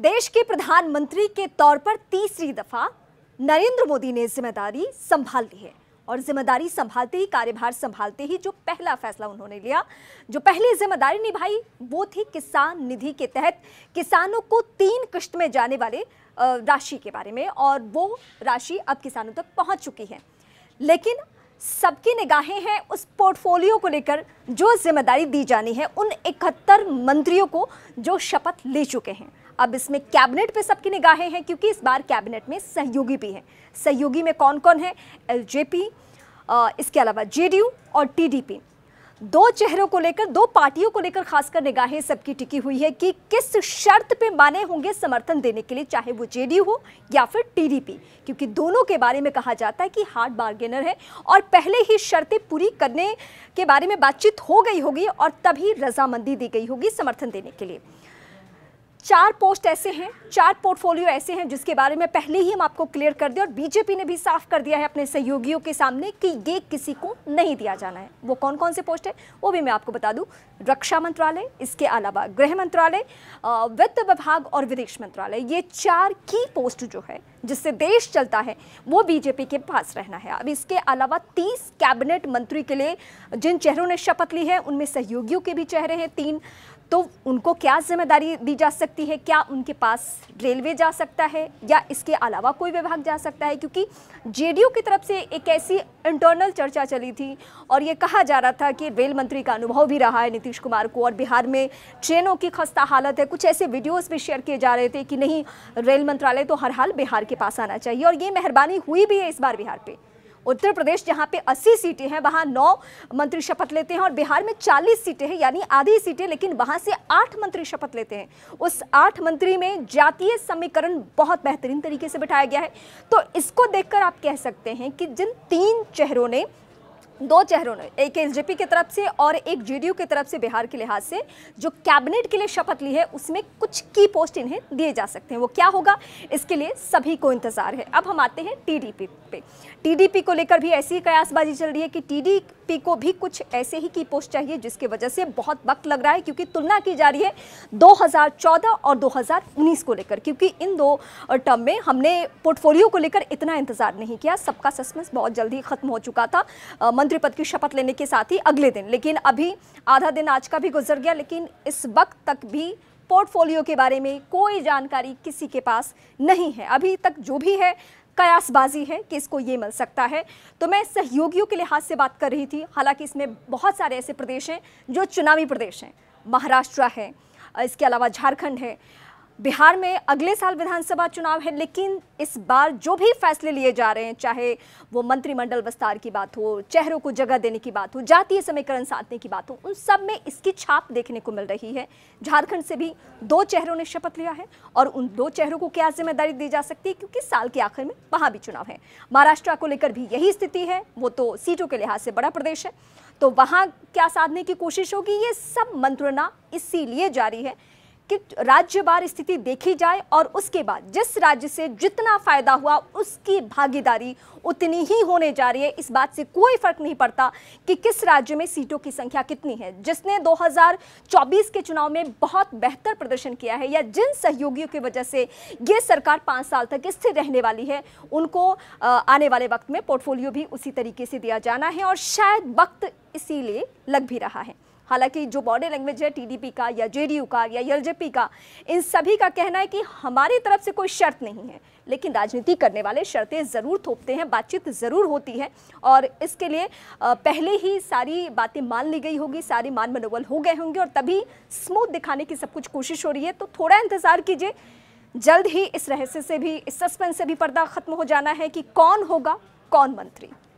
देश के प्रधानमंत्री के तौर पर तीसरी दफा नरेंद्र मोदी ने जिम्मेदारी संभाल ली है और जिम्मेदारी संभालते ही कार्यभार संभालते ही जो पहला फैसला उन्होंने लिया जो पहली जिम्मेदारी निभाई वो थी किसान निधि के तहत किसानों को तीन किश्त में जाने वाले राशि के बारे में और वो राशि अब किसानों तक पहुंच चुकी है लेकिन सबकी निगाहें हैं उस पोर्टफोलियो को लेकर जो जिम्मेदारी दी जानी है उन इकहत्तर मंत्रियों को जो शपथ ले चुके हैं अब इसमें कैबिनेट पे सबकी निगाहें हैं क्योंकि इस बार कैबिनेट में सहयोगी भी हैं सहयोगी में कौन कौन है एलजेपी इसके अलावा जेडीयू और टी दो चेहरों को लेकर दो पार्टियों को लेकर खासकर निगाहें सबकी टिकी हुई है कि किस शर्त पे माने होंगे समर्थन देने के लिए चाहे वो जेडीयू हो या फिर टीडीपी क्योंकि दोनों के बारे में कहा जाता है कि हार्ड बार्गेनर है और पहले ही शर्तें पूरी करने के बारे में बातचीत हो गई होगी और तभी रजामंदी दी गई होगी समर्थन देने के लिए चार पोस्ट ऐसे हैं चार पोर्टफोलियो ऐसे हैं जिसके बारे में पहले ही हम आपको क्लियर कर दिया और बीजेपी ने भी साफ कर दिया है अपने सहयोगियों के सामने कि ये किसी को नहीं दिया जाना है वो कौन कौन से पोस्ट है वो भी मैं आपको बता दूं रक्षा मंत्रालय इसके अलावा गृह मंत्रालय वित्त विभाग और विदेश मंत्रालय ये चार की पोस्ट जो है जिससे देश चलता है वो बीजेपी के पास रहना है अब इसके अलावा तीस कैबिनेट मंत्री के लिए जिन चेहरों ने शपथ ली है उनमें सहयोगियों के भी चेहरे हैं तीन तो उनको क्या जिम्मेदारी दी जा सकती है क्या उनके पास रेलवे जा सकता है या इसके अलावा कोई विभाग जा सकता है क्योंकि जेडीयू की तरफ से एक ऐसी इंटरनल चर्चा चली थी और ये कहा जा रहा था कि रेल मंत्री का अनुभव भी रहा है नीतीश कुमार को और बिहार में ट्रेनों की खस्ता हालत है कुछ ऐसे वीडियोज़ भी शेयर किए जा रहे थे कि नहीं रेल मंत्रालय तो हर हाल बिहार के पास आना चाहिए और ये मेहरबानी हुई भी है इस बार बिहार पर उत्तर प्रदेश जहां पे 80 सीटें हैं वहां नौ मंत्री शपथ लेते हैं और बिहार में 40 सीटें हैं यानी आधी सीटें लेकिन वहां से आठ मंत्री शपथ लेते हैं उस आठ मंत्री में जातीय समीकरण बहुत बेहतरीन तरीके से बिठाया गया है तो इसको देखकर आप कह सकते हैं कि जिन तीन चेहरों ने दो चेहरों ने एक एलजेपी की तरफ से और एक जेडीयू की तरफ से बिहार के लिहाज से जो कैबिनेट के लिए शपथ ली है उसमें कुछ की पोस्ट इन्हें दिए जा सकते हैं वो क्या होगा इसके लिए सभी को इंतजार है अब हम आते हैं टीडीपी पे टीडीपी को लेकर भी ऐसी कयासबाजी चल रही है कि टीडीपी को भी कुछ ऐसे ही की पोस्ट चाहिए जिसकी वजह से बहुत वक्त लग रहा है क्योंकि तुलना की जा रही है चौदह और उन्नीस को लेकर क्योंकि इन दो टर्म में हमने पोर्टफोलियो को लेकर इतना इंतजार नहीं किया सबका सस्पेंस बहुत जल्दी खत्म हो चुका था मंत्री मंत्री पद की शपथ लेने के साथ ही अगले दिन लेकिन अभी आधा दिन आज का भी गुजर गया लेकिन इस वक्त तक भी पोर्टफोलियो के बारे में कोई जानकारी किसी के पास नहीं है अभी तक जो भी है कयासबाजी है कि इसको ये मिल सकता है तो मैं सहयोगियों के लिहाज से बात कर रही थी हालांकि इसमें बहुत सारे ऐसे प्रदेश हैं जो चुनावी प्रदेश हैं महाराष्ट्र है इसके अलावा झारखंड है बिहार में अगले साल विधानसभा चुनाव है लेकिन इस बार जो भी फैसले लिए जा रहे हैं चाहे वो मंत्रिमंडल विस्तार की बात हो चेहरों को जगह देने की बात हो जातीय समीकरण साधने की बात हो उन सब में इसकी छाप देखने को मिल रही है झारखंड से भी दो चेहरों ने शपथ लिया है और उन दो चेहरों को क्या जिम्मेदारी दी जा सकती है क्योंकि साल के आखिर में वहाँ भी चुनाव है महाराष्ट्र को लेकर भी यही स्थिति है वो तो सीटों के लिहाज से बड़ा प्रदेश है तो वहाँ क्या साधने की कोशिश होगी ये सब मंत्रणा इसीलिए जारी है कि बार स्थिति देखी जाए और उसके बाद जिस राज्य से जितना फ़ायदा हुआ उसकी भागीदारी उतनी ही होने जा रही है इस बात से कोई फर्क नहीं पड़ता कि किस राज्य में सीटों की संख्या कितनी है जिसने 2024 के चुनाव में बहुत बेहतर प्रदर्शन किया है या जिन सहयोगियों की वजह से ये सरकार पाँच साल तक स्थिर रहने वाली है उनको आने वाले वक्त में पोर्टफोलियो भी उसी तरीके से दिया जाना है और शायद वक्त इसीलिए लग भी रहा है हालांकि जो बॉडी लैंग्वेज है टीडीपी का या जेडीयू का या एलजेपी का इन सभी का कहना है कि हमारी तरफ से कोई शर्त नहीं है लेकिन राजनीति करने वाले शर्तें ज़रूर थोपते हैं बातचीत ज़रूर होती है और इसके लिए पहले ही सारी बातें मान ली गई होगी सारे मान मनोबल हो गए होंगे और तभी स्मूथ दिखाने की सब कुछ कोशिश हो रही है तो थोड़ा इंतज़ार कीजिए जल्द ही इस रहस्य से भी इस सस्पेंस से भी पर्दा खत्म हो जाना है कि कौन होगा कौन मंत्री